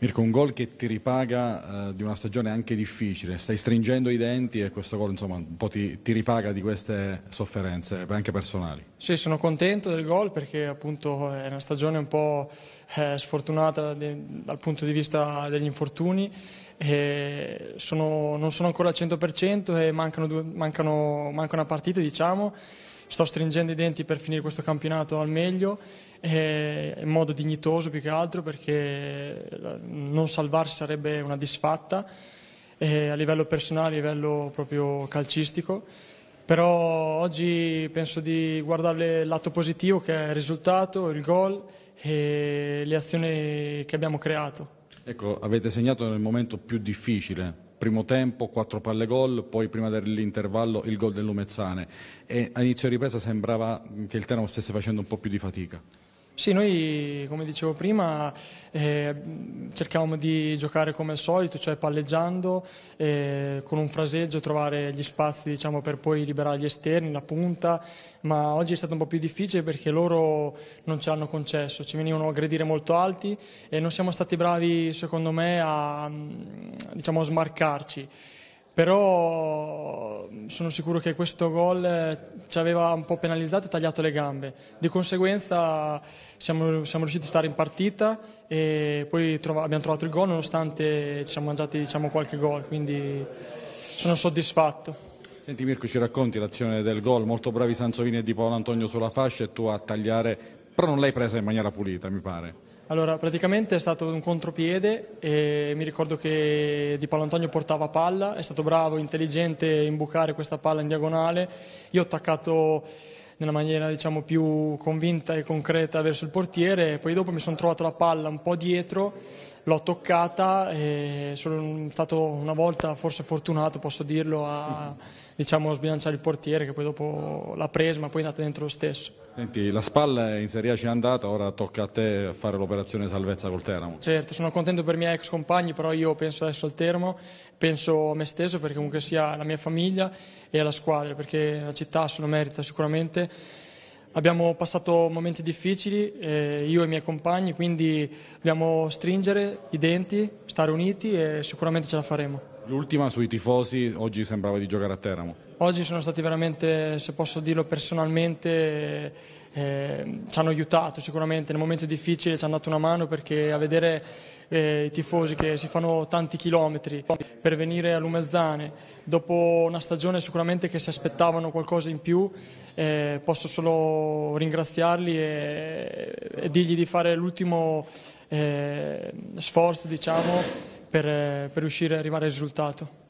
Mirko, un gol che ti ripaga eh, di una stagione anche difficile, stai stringendo i denti e questo gol insomma, un po' ti, ti, ripaga di queste sofferenze anche personali. Sì, sono contento del gol perché appunto è una stagione un po' eh, sfortunata de, dal punto di vista degli infortuni. Sono, non sono ancora al 100% e mancano, due, mancano, manca una partita diciamo sto stringendo i denti per finire questo campionato al meglio, eh, in modo dignitoso più che altro perché eh, non salvarsi sarebbe una disfatta eh, a livello personale, a livello proprio calcistico. Però oggi penso di guardare l'atto positivo che è il risultato, il gol e le azioni che abbiamo creato. Ecco, avete segnato nel momento più difficile primo tempo, quattro palle gol, poi prima dell'intervallo il gol del Lumezzane e a inizio ripresa sembrava che il Teramo stesse facendo un po' più di fatica. Sì, noi come dicevo prima eh, cercavamo di giocare come al solito, cioè palleggiando, eh, con un fraseggio trovare gli spazi diciamo, per poi liberare gli esterni, la punta, ma oggi è stato un po' più difficile perché loro non ce l'hanno concesso, ci venivano a aggredire molto alti e non siamo stati bravi secondo me a diciamo, smarcarci però mm, sono sicuro che questo gol eh, ci aveva un po' penalizzato e tagliato le gambe. Di conseguenza siamo, siamo riusciti a stare in partita e poi trova, abbiamo trovato il gol nonostante ci siamo mangiati diciamo, qualche gol, quindi sono soddisfatto. Senti Mirko, ci racconti l'azione del gol, molto bravi Sansovini e Di Paolo Antonio sulla fascia e tu a tagliare, però non l'hai presa in maniera pulita mi pare. Allora, praticamente è stato un contropiede e mi ricordo che Di Paolo Antonio portava palla, è stato bravo, intelligente in bucare questa palla in diagonale. Io ho attaccato nella maniera diciamo, più convinta e concreta verso il portiere e poi dopo mi sono trovato la palla un po' dietro, l'ho toccata e sono stato una volta forse fortunato, posso dirlo, a diciamo, sbilanciare il portiere che poi dopo l'ha presa ma poi è andata dentro lo stesso. Senti, la spalla in Serie A ci è andata, ora tocca a te fare l'operazione salvezza col Teramo. Certo, sono contento per i miei ex compagni, però io penso adesso al Teramo penso a me stesso perché comunque sia alla mia famiglia e alla squadra perché la città se lo merita sicuramente. Abbiamo passato momenti difficili, eh, io e i miei compagni, quindi dobbiamo stringere i denti, stare uniti e sicuramente ce la faremo. L'ultima sui tifosi, oggi sembrava di giocare a Teramo. Oggi sono stati veramente, se posso dirlo personalmente, eh, ci hanno aiutato sicuramente nel momento difficile, ci hanno dato una mano perché a vedere eh, i tifosi che si fanno tanti chilometri per venire a Lumezzane dopo una stagione sicuramente che si aspettavano qualcosa in più, eh, posso solo ringraziarli e, e dirgli di fare l'ultimo eh, sforzo diciamo, per, eh, per riuscire ad arrivare al risultato.